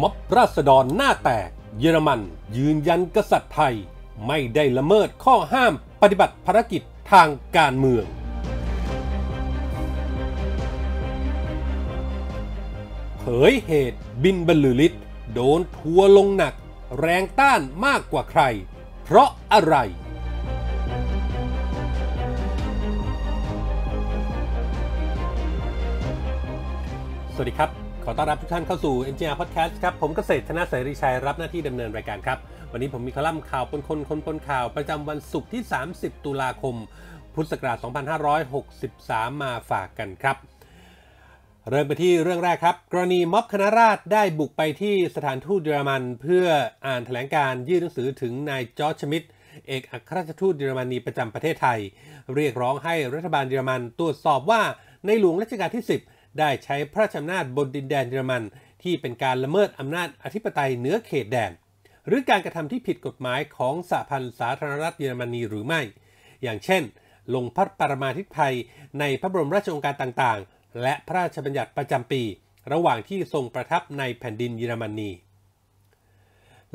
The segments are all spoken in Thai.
ม็อบราษฎรหน้าแตกเยอรมันยืนยันกษัตริย์ไทยไม่ได้ละเมิดข้อห้ามปฏิบัติภารกิจทางการเมือง เผยเหตุบินบรรลือฤทธิ์โดนทัวลงหนักแรงต้านมากกว่าใคร เพราะอะไร สวัสดีครับขอต้อนรับทุกท่านเข้าสู่ NGR Podcast ครับ ผมเกษตรธนเสรีชัยรับหน้าที่ดำเนินรายการครับ วันนี้ผมมีคอลัมน์ข่าวปนคนคนปนข่าวประจำวันศุกร์ที่ 30 ตุลาคม พุทธศักราช 2563 มาฝากกันครับ เริ่มไปที่เรื่องแรกครับ กรณีม็อบคณะราษฎรได้บุกไปที่สถานทูตเยอรมัน เพื่ออ่านแถลงการยื่นหนังสือถึงนายจอร์ชมิดเอกอัครราชทูตเยอรมนีประจำประเทศไทย เรียกร้องให้รัฐบาลเยอรมันตรวจสอบว่าในหลวงรัชกาลที่ 10ได้ใช้พระราชอำนาจบนดินแดนเยอรมัน ที่เป็นการละเมิดอำนาจอธิปไตยเหนือเขตแดน หรือการกระทำที่ผิดกฎหมายของสหพันธ์สาธารณรัฐเยอรมนีหรือไม่ อย่างเช่น ลงพัดปรมาธิไทยในพระบรมราชโองการต่างๆ และพระราชบัญญัติประจำปีระหว่างที่ทรงประทับในแผ่นดินเยอรมนี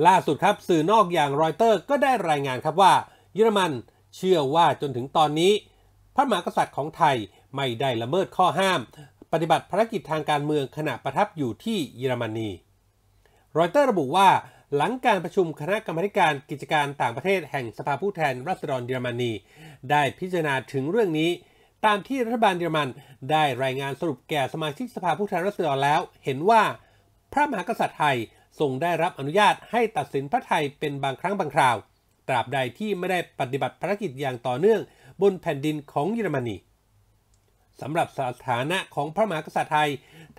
ล่าสุดครับสื่อนอกอย่างรอยเตอร์ก็ได้รายงานครับว่าเยอรมันเชื่อว่าจนถึงตอนนี้ พระมหากษัตริย์ของไทยไม่ได้ละเมิดข้อห้ามปฏิบัติภารกิจทางการเมืองขณะประทับอยู่ที่เยอรมนี รอยเตอร์ระบุว่า หลังการประชุมคณะกรรมการกิจการต่างประเทศแห่งสภาผู้แทนราษฎรเยอรมนี ได้พิจารณาถึงเรื่องนี้ ตามที่รัฐบาลเยอรมันได้รายงานสรุปแก่สมาชิกสภาผู้แทนราษฎรแล้ว เห็นว่าพระมหากษัตริย์ไทยทรงได้รับอนุญาตให้ตัดสินพระไทยเป็นบางครั้งบางคราวตราบใดที่ไม่ได้ปฏิบัติภารกิจอย่างต่อเนื่อง บนแผ่นดินของเยอรมนีสำหรับสถานะของพระมหากษัตริย์ไทย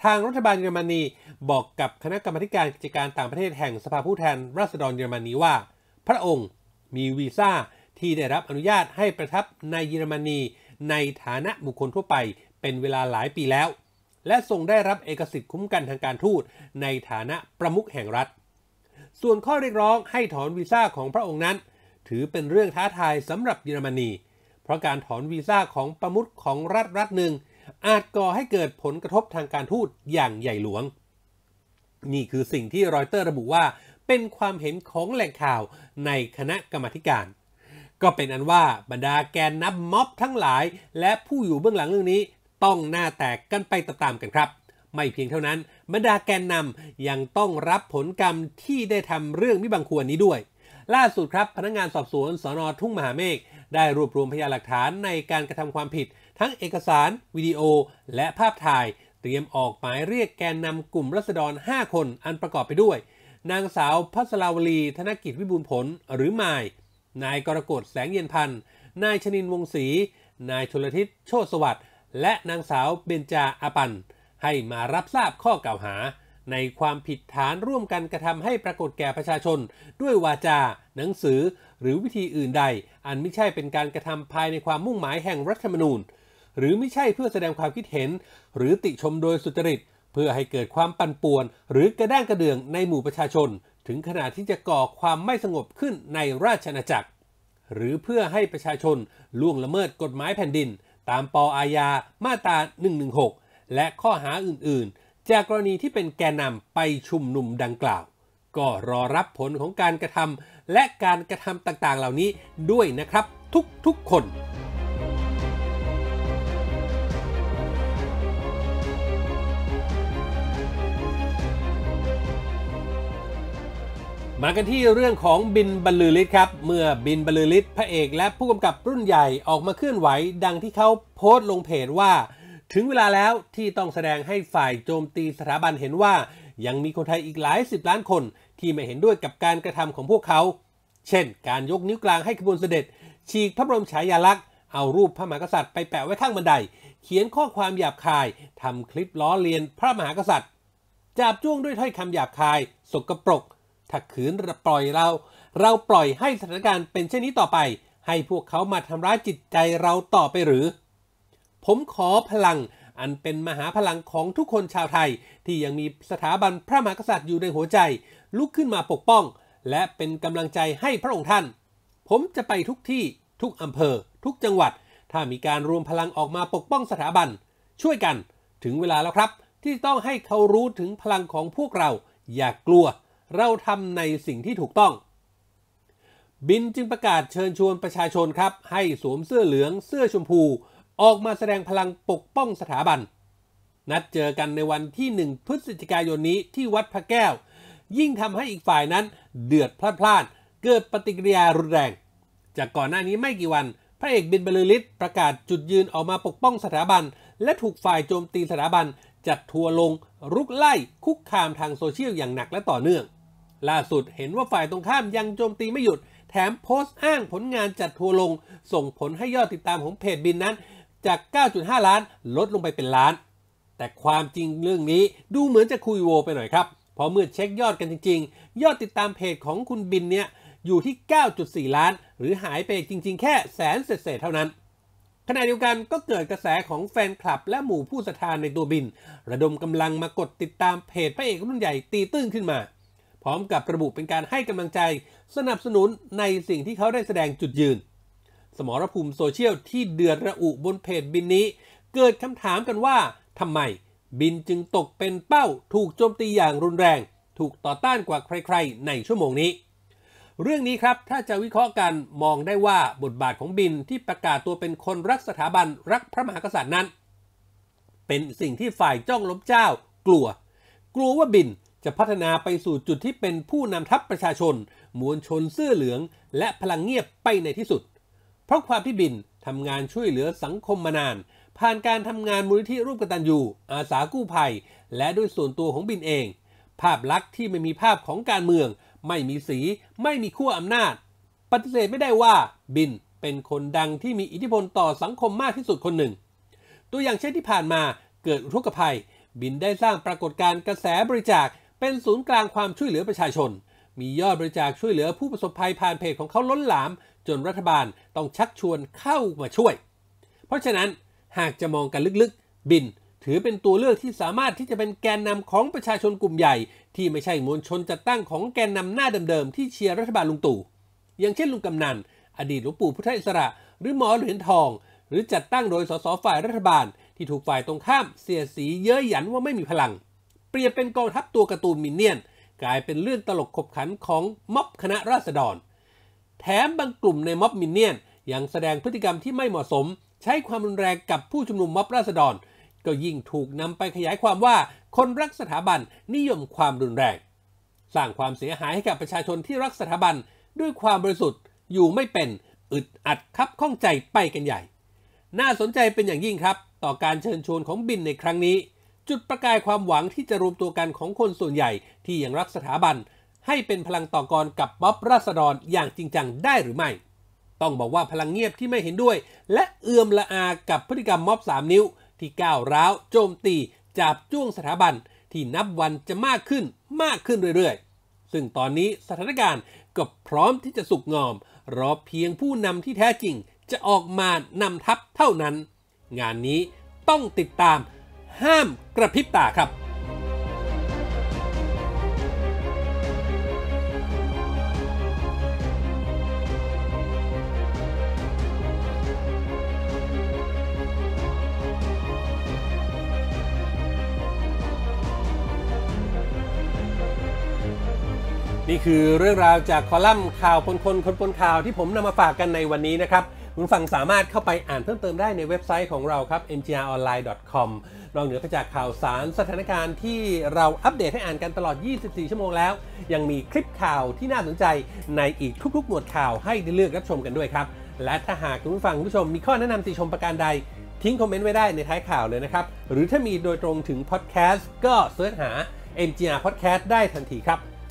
ทางรัฐบาลเยอรมนีบอกกับคณะกรรมการกิจการต่างประเทศแห่งสภาผู้แทนราษฎรเยอรมนีว่า พระองค์มีวีซ่าที่ได้รับอนุญาตให้ประทับในเยอรมนีในฐานะบุคคลทั่วไปเป็นเวลาหลายปีแล้ว และทรงได้รับเอกสิทธิ์คุ้มกันทางการทูตในฐานะประมุขแห่งรัฐ ส่วนข้อเรียกร้องให้ถอนวีซ่าของพระองค์นั้น ถือเป็นเรื่องท้าทายสำหรับเยอรมนีเพราะการถอนวีซ่าของประมุขของรัฐรัฐหนึ่ง อาจก่อให้เกิดผลกระทบทางการทูตอย่างใหญ่หลวง นี่คือสิ่งที่รอยเตอร์ระบุว่า เป็นความเห็นของแหล่งข่าวในคณะกรรมการ ก็เป็นอันว่าบรรดาแกนนับม็อบทั้งหลาย และผู้อยู่เบื้องหลังเรื่องนี้ต้องหน้าแตกกันไปตามๆกันครับ ไม่เพียงเท่านั้น บรรดาแกนนำยังต้องรับผลกรรมที่ได้ทำเรื่องมิบังควรนี้ด้วย ล่าสุดครับพนักงงานสอบสวนสอนอทุ่งมหาเมฆได้รวบรวมพยานหลักฐานในการกระทำความผิดทั้งเอกสาร วิดีโอและภาพถ่าย เตรียมออกหมายเรียกแกนนำกลุ่มรัษฎร 5 คนอันประกอบไปด้วย นางสาวพัสราวลีธนกิจวิบูลผล หรือหมายนายกรกฎแสงเย็นพันธ์นายชนินวงศรีนายชลทิศโชตสวัสด์และนางสาวเบญจาอาปันให้มารับทราบข้อกล่าวหา ในความผิดฐานร่วมกันกระทำให้ปรากฏแก่ประชาชน ด้วยวาจา หนังสือหรือวิธีอื่นใดอันไม่ใช่เป็นการกระทำภายในความมุ่งหมายแห่งรัฐธรรมนูญ หรือไม่ใช่เพื่อแสดงความคิดเห็น หรือติชมโดยสุจริต เพื่อให้เกิดความปั่นป่วน หรือกระด้างกระเดืองในหมู่ประชาชน ถึงขนาดที่จะก่อความไม่สงบขึ้นในราชอาณาจักร หรือเพื่อให้ประชาชนล่วงละเมิดกฎหมายแผ่นดินตามปออาญามาตรา116และข้อหาอื่น ๆ จากกรณีที่เป็นแกนนำไปชุมนุมดังกล่าวก็รอรับผลของการกระทำและการกระทำต่างๆ เหล่านี้ด้วยนะครับทุก ๆ คน มากันที่เรื่องของบินบรรลือฤทธิ์ครับ เมื่อบินบรรลือฤทธิ์พระเอกและผู้กำกับรุ่นใหญ่ออกมาเคลื่อนไหวดังที่เขาโพสต์ลงเพจว่า ถึงเวลาแล้วที่ต้องแสดงให้ฝ่ายโจมตีสถาบันเห็นว่ายังมีคนไทยอีกหลายสิบล้านคนที่ไม่เห็นด้วยกับการกระทำของพวกเขา เช่น การยกนิ้วกลางให้ขบวนเสด็จ ฉีกพระบรมฉายาลักษณ์ เอารูปพระมหากษัตริย์ไปแปะไว้ข้างบันได เขียนข้อความหยาบคาย ทำคลิปล้อเลียนพระมหากษัตริย์จับจ้วงด้วยถ้อยคำหยาบคาย สกปรกถ้าขืนปล่อยเรา เราปล่อยให้สถานการณ์เป็นเช่นนี้ต่อไป ให้พวกเขามาทำร้ายจิตใจเราต่อไปหรือ ผมขอพลังอันเป็นมหาพลังของทุกคนชาวไทย ที่ยังมีสถาบันพระมหากษัตริย์อยู่ในหัวใจ ลุกขึ้นมาปกป้อง และเป็นกำลังใจให้พระองค์ท่าน ผมจะไปทุกที่ทุกอำเภอ ทุกจังหวัด ถ้ามีการรวมพลังออกมาปกป้องสถาบัน ช่วยกันถึงเวลาแล้วครับ ที่ต้องให้เขารู้ถึงพลังของพวกเรา อย่ากกลัว เราทำในสิ่งที่ถูกต้อง บินจึงประกาศเชิญชวนประชาชนครับ ให้สวมเสื้อเหลืองเสื้อชมพูออกมาแสดงพลังปกป้องสถาบัน นัดเจอกันในวันที่ 1พฤศจิกายนนี้ที่วัดพระแก้ว ยิ่งทำให้อีกฝ่ายนั้นเดือดพลาดพลาด เกิดปฏิกิริยารุนแรง จากก่อนหน้านี้ไม่กี่วัน พระเอกบินบรลลิตประกาศจุดยืนออกมาปกป้องสถาบัน และถูกฝ่ายโจมตีสถาบัน จัดทัวลง รุกไล่ คุกคามทางโซเชียลอย่างหนักและต่อเนื่อง ล่าสุดเห็นว่าฝ่ายตรงข้ามยังโจมตีไม่หยุด แถมโพสต์อ้างผลงานจัดทัวลง ส่งผลให้ยอดติดตามของเพจบินนั้นจาก 9.5 ล้านลดลงไปเป็นล้าน แต่ความจริงเรื่องนี้ดูเหมือนจะคุยโวไปหน่อยครับ พอเมื่อเช็คยอดกันจริง ๆ ยอดติดตามเพจของคุณบินเนี่ย อยู่ที่ 9.4 ล้าน หรือหายไปจริง ๆ แค่แสนเศษเท่านั้น ขณะเดียวกันก็เกิดกระแสของแฟนคลับและหมู่ผู้สธานในตัวบิน ระดมกำลังมากดติดตามเพจพระเอกรุ่นใหญ่ตีตื้นขึ้นมา พร้อมกับระบุเป็นการให้กำลังใจ สนับสนุนในสิ่งที่เขาได้แสดงจุดยืนสมรภูมิโซเชียลที่เดือดระอุบนเพจบินนี้ เกิดคำถามกันว่าทำไมบินจึงตกเป็นเป้าถูกโจมตีอย่างรุนแรงถูกต่อต้านกว่าใครๆ ในชั่วโมงนี้ เรื่องนี้ครับถ้าจะวิเคราะห์กัน มองได้ว่าบทบาทของบินที่ประกาศตัวเป็นคนรักสถาบันรักพระมหากษัตริย์นั้น เป็นสิ่งที่ฝ่ายจ้องล้มเจ้า กลัว กลัวว่าบินจะพัฒนาไปสู่จุดที่เป็นผู้นำทัพประชาชนมวลชนเสื้อเหลือง และพลังเงียบไปในที่สุดราะความที่บินทำงานช่วยเหลือสังคมมานาน ผ่านการทำงานมูลนิธิรูปกตันยูอาสากู้ภัย และด้วยส่วนตัวของบินเอง ภาพลักษณ์ที่ไม่มีภาพของการเมือง ไม่มีสีไม่มีขั้วอำนาจปฏิเสธไม่ได้ว่า บินเป็นคนดังที่มีอิทธิพลต่อสังคมมากที่สุดคนหนึ่ง ตัวอย่างเช่นที่ผ่านมาเกิดอุทกภัยบินได้สร้างปรากฏการณ์กระแสบริจาค เป็นศูนย์กลางความช่วยเหลือประชาชน มียอดบริจาคช่วยเหลือผู้ประสบภัยผ่านเพจของเขาล้นหลามจนรัฐบาลต้องชักชวนเข้ามาช่วย เพราะฉะนั้นหากจะมองกันลึกๆ บิน ถือเป็นตัวเลือกที่สามารถที่จะเป็นแกนนำของประชาชนกลุ่มใหญ่ ที่ไม่ใช่มวลชนจัดตั้งของแกนนำหน้าเดิมๆที่เชียร์รัฐบาลลุงตู่ อย่างเช่น ลุงกำนัน อดีตหลวงปู่พุทธอิสระ หรือหมอเหรียญทอง หรือจัดตั้งโดยสสฝ่ายรัฐบาลที่ถูกฝ่ายตรงข้าม เสียสีเย้ยหยันว่าไม่มีพลัง เปรียบเป็นกองทัพตัวการ์ตูนมินเนี่ยน กลายเป็นเรื่องตลกขบขันของม็อบคณะราษฎรแถมบางกลุ่มในม็อบมินเนี่ยนยังแสดงพฤติกรรมที่ไม่เหมาะสม ใช้ความรุนแรงกับผู้ชุมนุมม็อบราษฎร ก็ยิ่งถูกนำไปขยายความว่าคนรักสถาบันนิยมความรุนแรงสร้างความเสียหายให้กับประชาชนที่รักสถาบันด้วยความบริสุทธิ์อยู่ไม่เป็นอึดอัดคับข้องใจไปกันใหญ่ น่าสนใจเป็นอย่างยิ่งครับต่อการเชิญชวนของบินในครั้งนี้ จุดประกายความหวังที่จะรวมตัวกันของคนส่วนใหญ่ที่ยังรักสถาบันให้เป็นพลังต่อกรกับบ๊อบราษฎรอย่างจริงจังได้หรือไม่ ต้องบอกว่าพลังเงียบที่ไม่เห็นด้วย และเอื่อมละอากับพฤติกรรมม็อบ 3 นิ้ว ที่ก้าวร้าวโจมตีจับจ้วงสถาบัน ที่นับวันจะมากขึ้นมากขึ้นเรื่อยๆ ซึ่งตอนนี้สถานการณ์ก็พร้อมที่จะสุกงอม รอเพียงผู้นำที่แท้จริงจะออกมานำทัพเท่านั้น งานนี้ต้องติดตาม ห้ามกระพริบตาครับนี่คือเรื่องราวจากคอลัมน์ข่าวคนคนคนปนข่าวที่ผมนำมาฝากกันในวันนี้นะครับ คุณฟังสามารถเข้าไปอ่านเพิ่มเติมได้ในเว็บไซต์ของเราครับ mgronline.com นอกเหนือจากข่าวสารสถานการณ์ที่เราอัปเดตให้อ่านกันตลอด 24 ชั่วโมงแล้ว ยังมีคลิปข่าวที่น่าสนใจในอีกทุก ๆหมวดข่าวให้ได้เลือกรับชมกันด้วยครับและถ้าหากคุณผู้ฟังผู้ชม มีข้อแนะนำติชมประการใด ทิ้งคอมเมนต์ไว้ได้ในท้ายข่าวเลยนะครับหรือถ้ามีโดยตรงถึงพอดแคสต์ก็เสิร์ชหา MGR Podcast ได้ทันทีครับ